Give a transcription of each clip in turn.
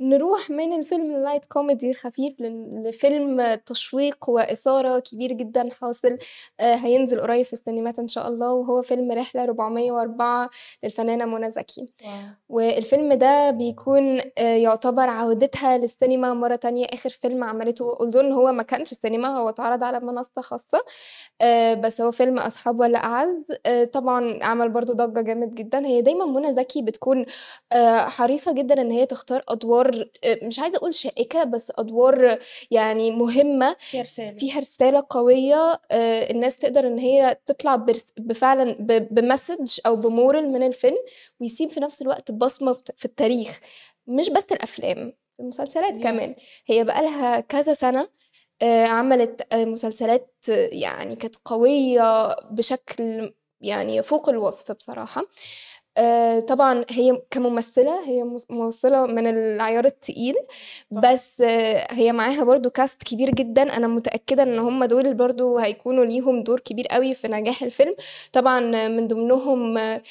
نروح من الفيلم اللايت كوميدي الخفيف لفيلم تشويق وإثارة كبير جدا حاصل آه، هينزل قريب في السينمات إن شاء الله وهو فيلم رحلة 404 للفنانة منى زكي والفيلم ده بيكون آه، يعتبر عودتها للسينما مرة تانية آخر فيلم عملته أظن هو ما كانش السينما هو اتعرض على منصة خاصة آه، بس هو فيلم أصحاب ولا أعز طبعا عمل برضو ضجة جامد جدا هي دايما منى زكي بتكون حريصة جدا إن هي تختار أدوار ادوار آه، مش عايزه اقول شائكه بس ادوار يعني مهمه فيها رساله فيها رساله قويه آه، الناس تقدر ان هي تطلع بفعلا بمسج او بمورال من الفيلم ويسيب في نفس الوقت بصمه في التاريخ مش بس الافلام المسلسلات yeah. كمان هي بقى لها كذا سنه آه، عملت مسلسلات يعني كانت قويه بشكل يعني فوق الوصف بصراحه آه، طبعا هي كممثله هي ممثله من العيار التقيل بس آه، هي معاها برضو كاست كبير جدا انا متاكده ان هم دول برضو هيكونوا ليهم دور كبير قوي في نجاح الفيلم طبعا من ضمنهم آه،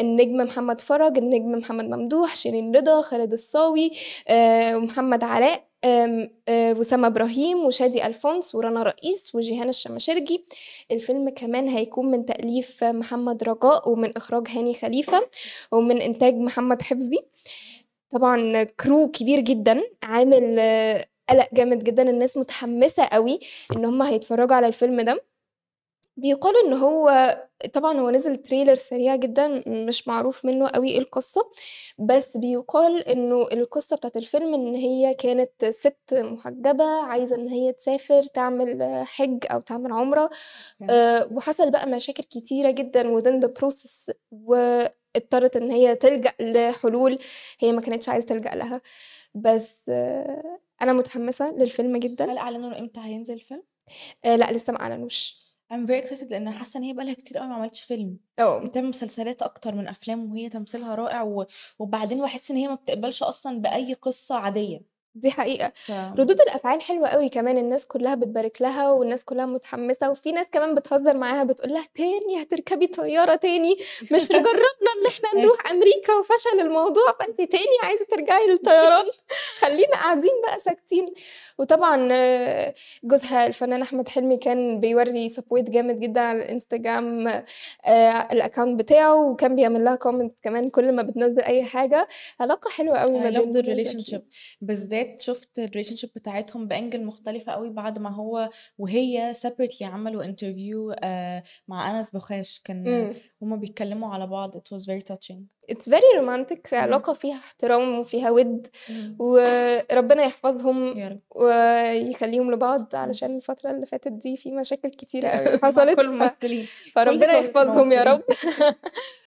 النجم محمد فرج النجم محمد ممدوح شيرين رضا خالد الصاوي ومحمد علاء وسام آه، ابراهيم وشادي الفونس ورنا رئيس وجيهان الشمشرجي الفيلم كمان هيكون من تاليف محمد رجاء ومن اخراج هاني خليفه ومن انتاج محمد حفظي طبعا كرو كبير جدا عامل قلق جامد جدا الناس متحمسه قوي ان هم هيتفرجوا على الفيلم ده بيقال ان هو طبعا هو نزل تريلر سريع جدا مش معروف منه قوي إيه القصه بس بيقال انه القصه بتاعت الفيلم ان هي كانت ست محجبه عايزه ان هي تسافر تعمل حج او تعمل عمره أه وحصل بقى مشاكل كتيره جدا within the process واضطرت ان هي تلجا لحلول هي ما كانتش عايزه تلجا لها بس آه، انا متحمسه للفيلم جدا هل اعلنوا امتى هينزل الفيلم آه لا لسه ما اعلنوش I'm very excited لان حاسه ان هي بقالها كتير قوي ما عملتش فيلم اه بتعمل مسلسلات اكتر من افلام وهي تمثيلها رائع و... وبعدين بحس ان هي ما بتقبلش اصلا باي قصه عاديه دي حقيقة ردود الأفعال حلوة قوي كمان الناس كلها بتبارك لها والناس كلها متحمسة وفي ناس كمان بتهزر معاها بتقول لها تاني هتركبي طيارة تاني مش جربنا إن إحنا نروح أمريكا وفشل الموضوع فأنت تاني عايزة ترجعي للطيران خلينا قاعدين بقى ساكتين وطبعا جوزها الفنان أحمد حلمي كان بيوري سبويت جامد جدا على الانستجرام آه، الاكونت بتاعه وكان بيعمل لها كومنت كمان كل ما بتنزل أي حاجة علاقة حلوة قوي ما بين الريليشن شيب بالذات ولاد شفت الريليشن شيب بتاعتهم بانجل مختلفه قوي بعد ما هو وهي سيبريتلي عملوا انترفيو آه، مع انس بخاش كان هما بيتكلموا على بعض it was very touching اتس فيري رومانتك علاقه فيها احترام وفيها ود وربنا يحفظهم ويخليهم لبعض علشان الفتره اللي فاتت دي في مشاكل كتيره قوي حصلت كل فربنا يحفظهم يا رب